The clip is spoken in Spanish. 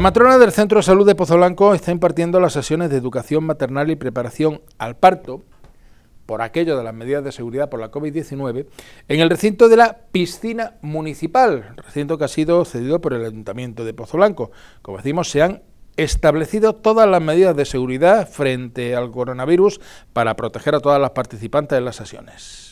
La matrona del Centro de Salud de Pozoblanco está impartiendo las sesiones de educación maternal y preparación al parto, por aquello de las medidas de seguridad por la COVID-19, en el recinto de la piscina municipal, recinto que ha sido cedido por el Ayuntamiento de Pozoblanco. Como decimos, se han establecido todas las medidas de seguridad frente al coronavirus para proteger a todas las participantes de las sesiones.